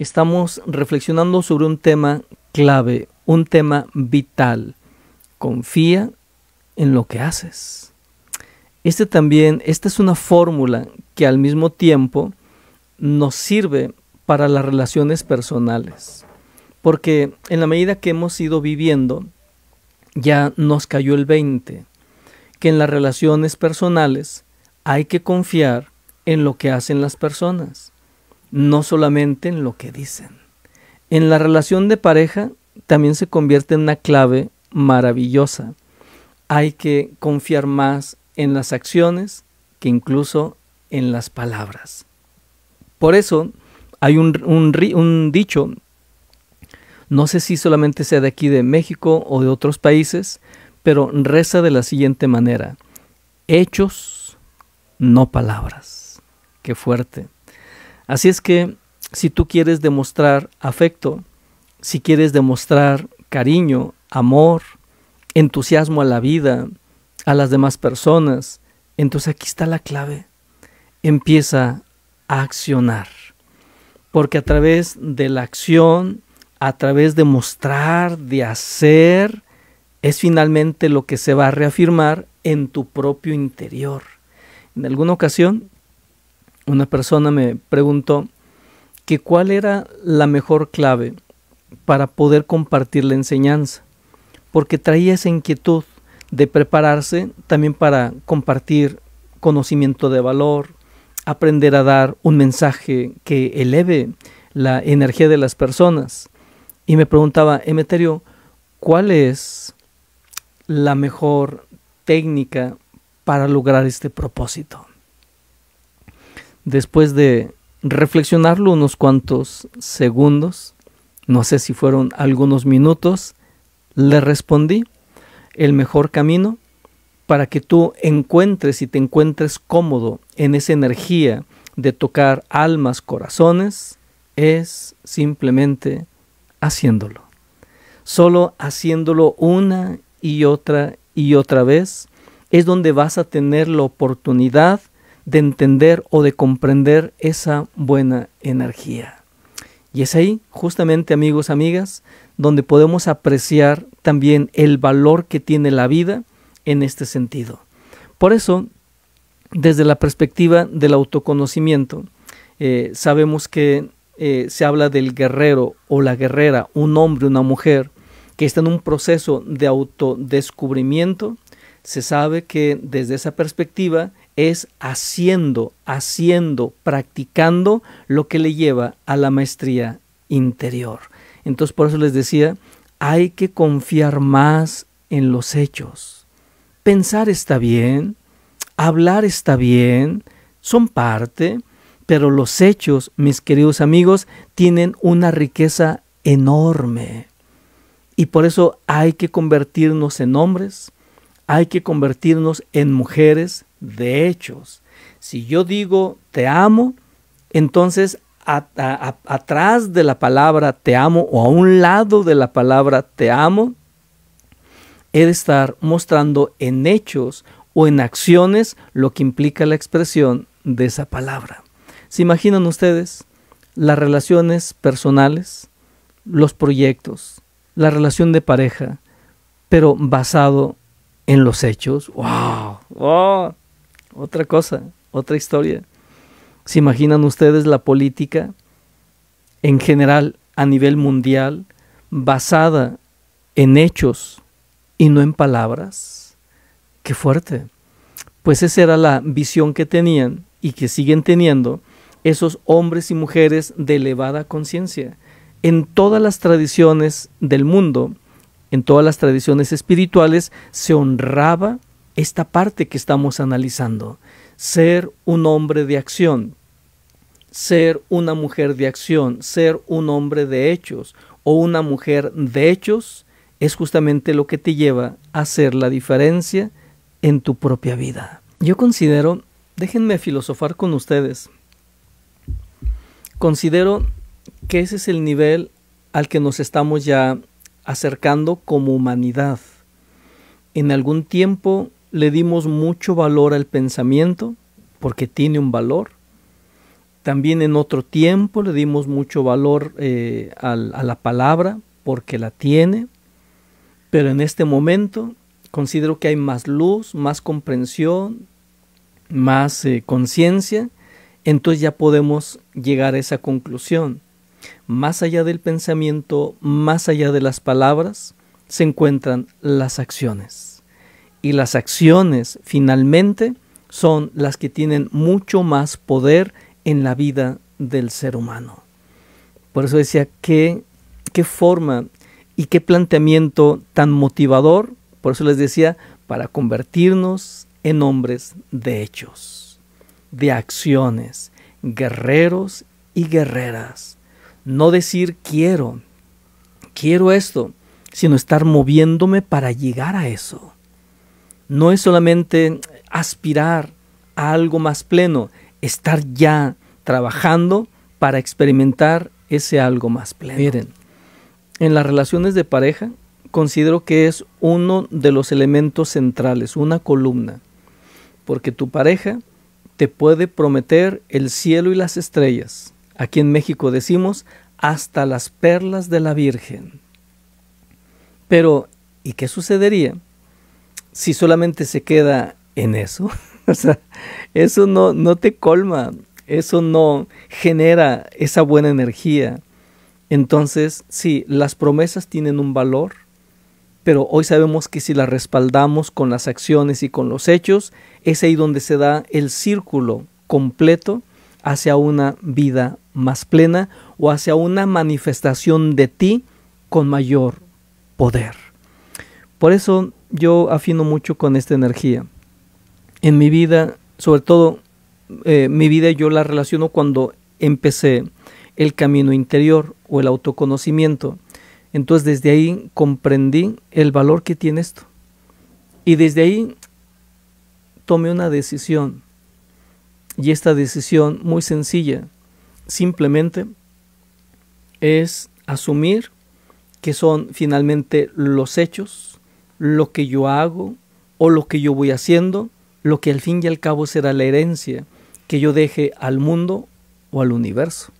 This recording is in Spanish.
estamos reflexionando sobre un tema clave, un tema vital. Confía en lo que haces. Este también, esta es una fórmula que al mismo tiempo nos sirve para las relaciones personales. Porque en la medida que hemos ido viviendo, ya nos cayó el 20, que en las relaciones personales hay que confiar en lo que hacen las personas no solamente en lo que dicen. En la relación de pareja también se convierte en una clave maravillosa. Hay que confiar más en las acciones que incluso en las palabras. Por eso hay un, dicho, no sé si solamente sea de aquí de México o de otros países, pero reza de la siguiente manera, hechos, no palabras. Qué fuerte. Así es que si tú quieres demostrar afecto, si quieres demostrar cariño, amor, entusiasmo a la vida, a las demás personas, entonces aquí está la clave. Empieza a accionar. Porque a través de la acción, a través de mostrar, de hacer, es finalmente lo que se va a reafirmar en tu propio interior. En alguna ocasión una persona me preguntó que cuál era la mejor clave para poder compartir la enseñanza, porque traía esa inquietud de prepararse también para compartir conocimiento de valor, aprender a dar un mensaje que eleve la energía de las personas. Y me preguntaba, Emeterio, ¿cuál es la mejor técnica para lograr este propósito? Después de reflexionarlo unos cuantos segundos, no sé si fueron algunos minutos, le respondí, el mejor camino para que tú encuentres y te encuentres cómodo en esa energía de tocar almas, corazones, es simplemente haciéndolo. Solo haciéndolo una y otra y otra vez es donde vas a tener la oportunidad de entender o de comprender esa buena energía. Y es ahí, justamente amigos, amigas, donde podemos apreciar también el valor que tiene la vida en este sentido. Por eso, desde la perspectiva del autoconocimiento, eh, sabemos que eh, se habla del guerrero o la guerrera, un hombre, una mujer, que está en un proceso de autodescubrimiento. Se sabe que desde esa perspectiva es haciendo, haciendo, practicando lo que le lleva a la maestría interior. Entonces por eso les decía, hay que confiar más en los hechos. Pensar está bien, hablar está bien, son parte, pero los hechos, mis queridos amigos, tienen una riqueza enorme. Y por eso hay que convertirnos en hombres, hay que convertirnos en mujeres de hechos. Si yo digo te amo, entonces atrás de la palabra te amo o a un lado de la palabra te amo, he de estar mostrando en hechos o en acciones lo que implica la expresión de esa palabra. ¿Se imaginan ustedes las relaciones personales, los proyectos, la relación de pareja, pero basado en los hechos? ¡Wow! ¡Oh! ¡Wow! otra cosa, otra historia. ¿Se imaginan ustedes la política en general a nivel mundial basada en hechos y no en palabras? Qué fuerte. Pues esa era la visión que tenían y que siguen teniendo esos hombres y mujeres de elevada conciencia. En todas las tradiciones del mundo, en todas las tradiciones espirituales, se honraba esta parte que estamos analizando, ser un hombre de acción, ser una mujer de acción, ser un hombre de hechos o una mujer de hechos, es justamente lo que te lleva a hacer la diferencia en tu propia vida. Yo considero, déjenme filosofar con ustedes, considero que ese es el nivel al que nos estamos ya acercando como humanidad. En algún tiempo le dimos mucho valor al pensamiento, porque tiene un valor. También en otro tiempo le dimos mucho valor eh, a, la palabra, porque la tiene. Pero en este momento considero que hay más luz, más comprensión, más eh, conciencia. Entonces ya podemos llegar a esa conclusión. Más allá del pensamiento, más allá de las palabras, se encuentran las acciones y las acciones finalmente son las que tienen mucho más poder en la vida del ser humano. Por eso decía, qué, qué forma y qué planteamiento tan motivador, por eso les decía, para convertirnos en hombres de hechos, de acciones, guerreros y guerreras. No decir quiero, quiero esto, sino estar moviéndome para llegar a eso no es solamente aspirar a algo más pleno, estar ya trabajando para experimentar ese algo más pleno. Miren, en las relaciones de pareja considero que es uno de los elementos centrales, una columna, porque tu pareja te puede prometer el cielo y las estrellas. Aquí en México decimos hasta las perlas de la Virgen. Pero, ¿y qué sucedería si solamente se queda en eso. o sea, eso no, no te colma, eso no genera esa buena energía. Entonces, sí, las promesas tienen un valor, pero hoy sabemos que si las respaldamos con las acciones y con los hechos, es ahí donde se da el círculo completo hacia una vida más plena o hacia una manifestación de ti con mayor poder. Por eso yo afino mucho con esta energía. En mi vida, sobre todo eh, mi vida yo la relaciono cuando empecé el camino interior o el autoconocimiento. Entonces desde ahí comprendí el valor que tiene esto. Y desde ahí tomé una decisión. Y esta decisión muy sencilla, simplemente es asumir que son finalmente los hechos, lo que yo hago o lo que yo voy haciendo, lo que al fin y al cabo será la herencia que yo deje al mundo o al universo.